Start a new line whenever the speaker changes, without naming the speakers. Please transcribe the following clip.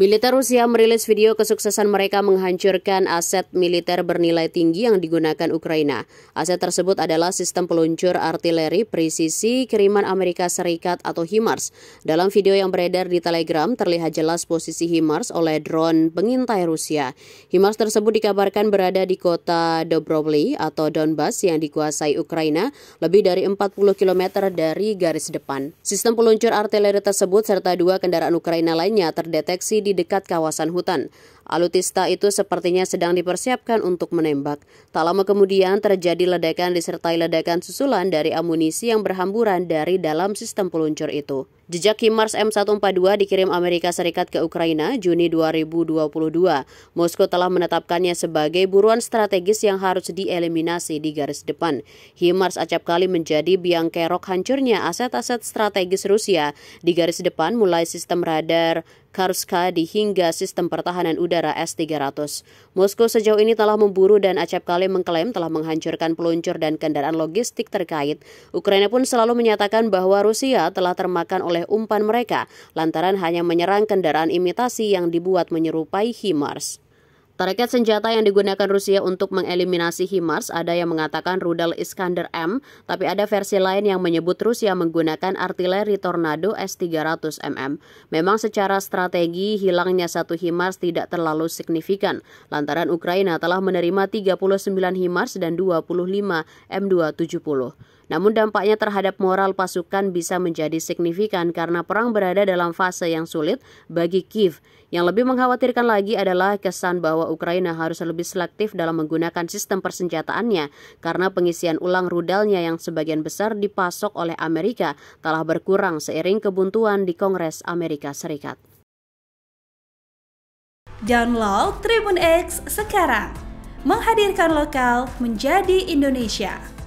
Militer Rusia merilis video kesuksesan mereka menghancurkan aset militer bernilai tinggi yang digunakan Ukraina. Aset tersebut adalah sistem peluncur artileri presisi kiriman Amerika Serikat atau HIMARS. Dalam video yang beredar di Telegram terlihat jelas posisi HIMARS oleh drone pengintai Rusia. HIMARS tersebut dikabarkan berada di kota Dobrovli atau Donbas yang dikuasai Ukraina lebih dari 40 km dari garis depan. Sistem peluncur artileri tersebut serta dua kendaraan Ukraina lainnya terdeteksi di di dekat kawasan hutan. Alutista itu sepertinya sedang dipersiapkan untuk menembak. Tak lama kemudian terjadi ledakan disertai ledakan susulan dari amunisi yang berhamburan dari dalam sistem peluncur itu. Jejak HIMARS M142 dikirim Amerika Serikat ke Ukraina Juni 2022. Moskow telah menetapkannya sebagai buruan strategis yang harus dieliminasi di garis depan. HIMARS acap kali menjadi biang kerok hancurnya aset-aset strategis Rusia di garis depan mulai sistem radar di hingga sistem pertahanan udara S-300. Moskow sejauh ini telah memburu dan acap kali mengklaim telah menghancurkan peluncur dan kendaraan logistik terkait. Ukraina pun selalu menyatakan bahwa Rusia telah termakan oleh oleh umpan mereka lantaran hanya menyerang kendaraan imitasi yang dibuat menyerupai HIMARS. Target senjata yang digunakan Rusia untuk mengeliminasi HIMARS ada yang mengatakan rudal Iskander M, tapi ada versi lain yang menyebut Rusia menggunakan artileri Tornado S-300 mm. Memang secara strategi hilangnya satu HIMARS tidak terlalu signifikan, lantaran Ukraina telah menerima 39 HIMARS dan 25 M270. Namun dampaknya terhadap moral pasukan bisa menjadi signifikan karena perang berada dalam fase yang sulit bagi Kiev. Yang lebih mengkhawatirkan lagi adalah kesan bahwa Ukraina harus lebih selektif dalam menggunakan sistem persenjataannya karena pengisian ulang rudalnya yang sebagian besar dipasok oleh Amerika telah berkurang seiring kebuntuan di Kongres Amerika Serikat. Download Tribun X sekarang, menghadirkan lokal menjadi Indonesia.